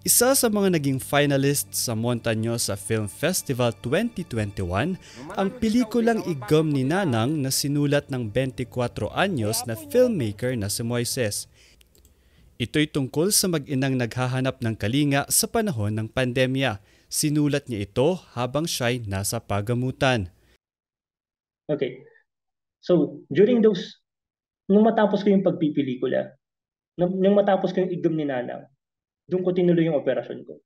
Isa sa mga naging finalist sa Montañosa Film Festival 2021 ang pelikulang Igom ni Nanang na sinulat ng 24 anyos na filmmaker na si Moises. Ito'y tungkol sa mag-inang naghahanap ng kalinga sa panahon ng pandemya. Sinulat niya ito habang siya'y nasa pagamutan. Okay. So, during those, nung matapos ko yung pagpipelikula, nung matapos ko yung Igom ni Nanang, doon ko tinuloy yung operasyon ko.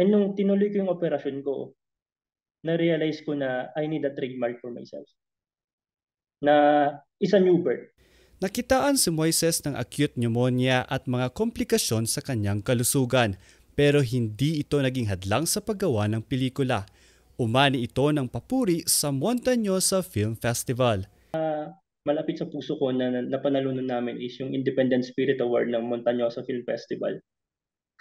And nung tinuloy ko yung operasyon ko, na-realize ko na I need a trademark for myself. Na isa new birth. Nakitaan si Moises ng acute pneumonia at mga komplikasyon sa kanyang kalusugan pero hindi ito naging hadlang sa paggawa ng pelikula. Umani ito ng papuri sa Montañosa Film Festival. Uh, malapit sa puso ko na napanalunan namin is yung Independent Spirit Award ng Montañosa Film Festival.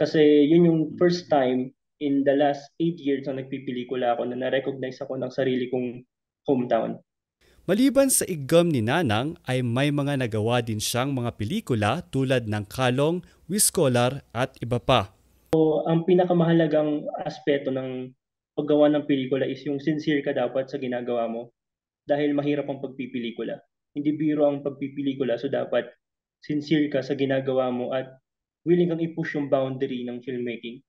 Kasi yun yung first time in the last 8 years na nagpipelikula ako na na-recognize ako ng sarili kong hometown. Maliban sa igam ni Nanang ay may mga nagawa din siyang mga pelikula tulad ng Kalong, Wiscolar at iba pa. So, ang pinakamahalagang aspeto ng paggawa ng pelikula is yung sincere ka dapat sa ginagawa mo dahil mahirap ang pagpipelikula. Hindi biro ang pagpipelikula so dapat sincere ka sa ginagawa mo at willing kang i-push yung boundary ng filmmaking.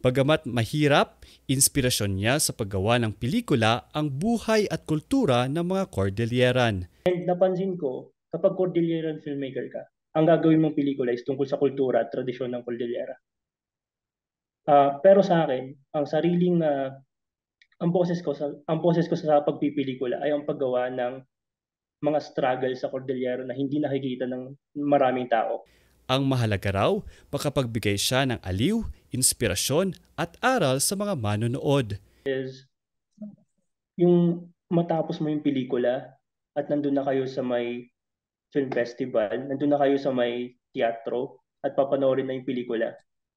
Pagamat mahirap, inspirasyon niya sa paggawa ng pelikula ang buhay at kultura ng mga Cordilleran. And napansin ko, kapag Cordilleran filmmaker ka, ang gagawin mong pelikula is tungkol sa kultura at tradisyon ng Cordillera. Uh, pero sa akin, ang sariling uh, ang boses ko sa ang boses ko sa pagpipelikula ay ang paggawa ng mga struggle sa Cordillera na hindi nakikita ng maraming tao. Ang mahalaga raw, makapagbigay siya ng aliw, inspirasyon at aral sa mga manonood. Is yung matapos mo yung pelikula at nandun na kayo sa may film festival, nandun na kayo sa may teatro at papanoorin na yung pelikula.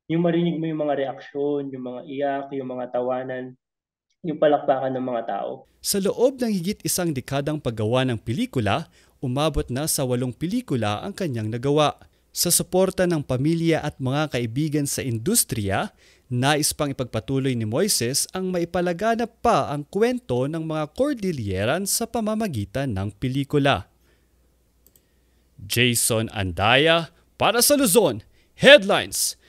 Yung marinig mo yung mga reaksyon, yung mga iyak, yung mga tawanan, yung palakpakan ng mga tao. Sa loob ng higit isang dekadang paggawa ng pelikula, umabot na sa walong pelikula ang kanyang nagawa. Sa suporta ng pamilya at mga kaibigan sa industriya, nais pang ipagpatuloy ni Moises ang maipalaganap pa ang kwento ng mga Cordilleran sa pamamagitan ng pelikula. Jason Andaya para sa Luzon, Headlines!